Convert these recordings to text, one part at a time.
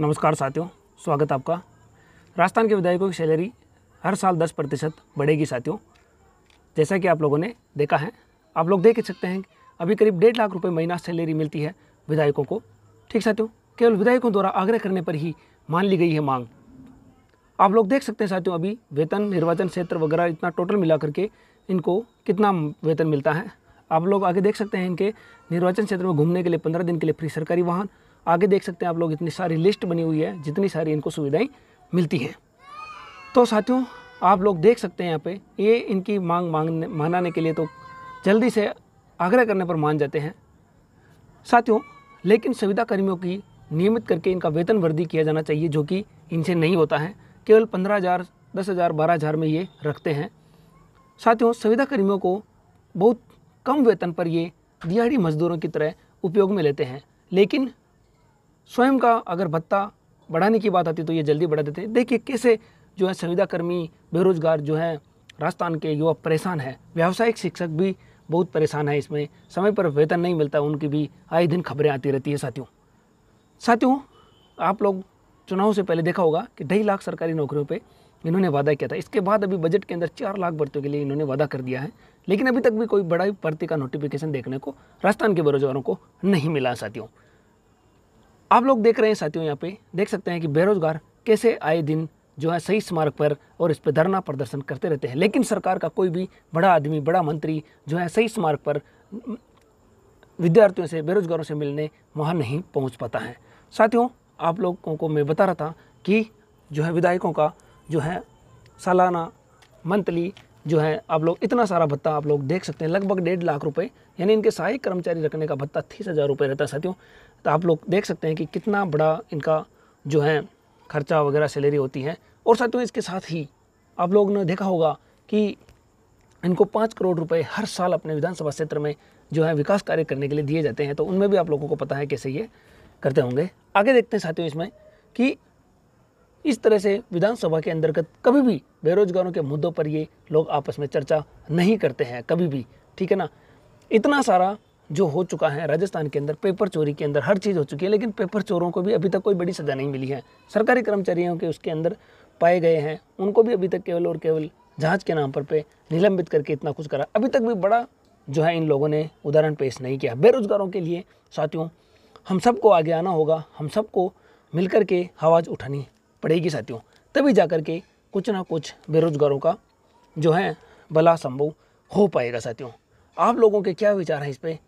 नमस्कार साथियों स्वागत आपका राजस्थान के विधायकों की सैलरी हर साल 10 प्रतिशत बढ़ेगी साथियों जैसा कि आप लोगों ने देखा है आप लोग देख सकते हैं अभी करीब डेढ़ लाख रुपए महीना सैलरी मिलती है विधायकों को ठीक साथियों केवल विधायकों द्वारा आग्रह करने पर ही मान ली गई है मांग आप लोग देख सकते हैं साथियों अभी वेतन निर्वाचन क्षेत्र वगैरह इतना टोटल मिला करके इनको कितना वेतन मिलता है आप लोग आगे देख सकते हैं इनके निर्वाचन क्षेत्र में घूमने के लिए पंद्रह दिन के लिए फ्री सरकारी वाहन आगे देख सकते हैं आप लोग इतनी सारी लिस्ट बनी हुई है जितनी सारी इनको सुविधाएं मिलती हैं तो साथियों आप लोग देख सकते हैं यहाँ पे ये इनकी मांग मांगने मनाने के लिए तो जल्दी से आग्रह करने पर मान जाते हैं साथियों लेकिन सुविधा कर्मियों की नियमित करके इनका वेतन वृद्धि किया जाना चाहिए जो कि इनसे नहीं होता है केवल पंद्रह हज़ार दस हज़ार बारह हज़ार में ये रखते हैं साथियों सुविधा कर्मियों को बहुत कम वेतन पर ये दिहाड़ी मजदूरों की तरह उपयोग में लेते हैं लेकिन स्वयं का अगर भत्ता बढ़ाने की बात आती तो ये जल्दी बढ़ा देते देखिए कैसे जो है संविदाकर्मी बेरोजगार जो है राजस्थान के युवा परेशान है व्यावसायिक शिक्षक भी बहुत परेशान है इसमें समय पर वेतन नहीं मिलता उनकी भी आए दिन खबरें आती रहती है साथियों साथियों आप लोग चुनाव से पहले देखा होगा कि ढाई लाख सरकारी नौकरियों पे इन्होंने वादा किया था इसके बाद अभी बजट के अंदर चार लाख भर्तियों के लिए इन्होंने वादा कर दिया है लेकिन अभी तक भी कोई बड़ा भर्ती का नोटिफिकेशन देखने को राजस्थान के बेरोजगारों को नहीं मिला साथियों आप लोग देख रहे हैं साथियों यहाँ पे देख सकते हैं कि बेरोजगार कैसे आए दिन जो है सही स्मारक पर और इस पर धरना प्रदर्शन करते रहते हैं लेकिन सरकार का कोई भी बड़ा आदमी बड़ा मंत्री जो है सही स्मारक पर विद्यार्थियों से बेरोजगारों से मिलने वहाँ नहीं पहुँच पाता है साथियों आप लोगों को मैं बता रहा था कि जो है विधायकों का जो है सालाना मंथली जो है आप लोग इतना सारा भत्ता आप लोग देख सकते हैं लगभग डेढ़ लाख रुपए यानी इनके सहायक कर्मचारी रखने का भत्ता तीस हज़ार रुपये रहता है साथियों तो आप लोग देख सकते हैं कि कितना बड़ा इनका जो है खर्चा वगैरह सैलरी होती है और साथियों इसके साथ ही आप लोग ने देखा होगा कि इनको पाँच करोड़ रुपये हर साल अपने विधानसभा क्षेत्र में जो है विकास कार्य करने के लिए दिए जाते हैं तो उनमें भी आप लोगों को पता है कैसे ये करते होंगे आगे देखते हैं साथियों इसमें कि इस तरह से विधानसभा के अंतर्गत कभी भी बेरोजगारों के मुद्दों पर ये लोग आपस में चर्चा नहीं करते हैं कभी भी ठीक है ना इतना सारा जो हो चुका है राजस्थान के अंदर पेपर चोरी के अंदर हर चीज़ हो चुकी है लेकिन पेपर चोरों को भी अभी तक कोई बड़ी सज़ा नहीं मिली है सरकारी कर्मचारियों के उसके अंदर पाए गए हैं उनको भी अभी तक केवल और केवल जहाज के नाम पर पे निलंबित करके इतना कुछ करा अभी तक भी बड़ा जो है इन लोगों ने उदाहरण पेश नहीं किया बेरोजगारों के लिए साथियों हम सबको आगे आना होगा हम सबको मिलकर के आवाज़ उठानी पड़ेगी साथियों तभी जा कर के कुछ ना कुछ बेरोजगारों का जो है भला संभव हो पाएगा साथियों आप लोगों के क्या विचार हैं इस पर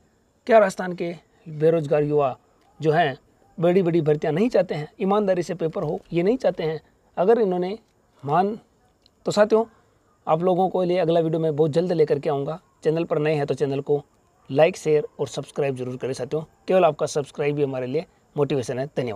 क्या राजस्थान के बेरोजगार युवा जो हैं बड़ी बड़ी भर्तियाँ नहीं चाहते हैं ईमानदारी से पेपर हो ये नहीं चाहते हैं अगर इन्होंने मान तो साथियों आप लोगों को लिए अगला वीडियो मैं बहुत जल्द लेकर के आऊँगा चैनल पर नए हैं तो चैनल को लाइक शेयर और सब्सक्राइब जरूर करें साथियों केवल आपका सब्सक्राइब भी हमारे लिए मोटिवेशन है धन्यवाद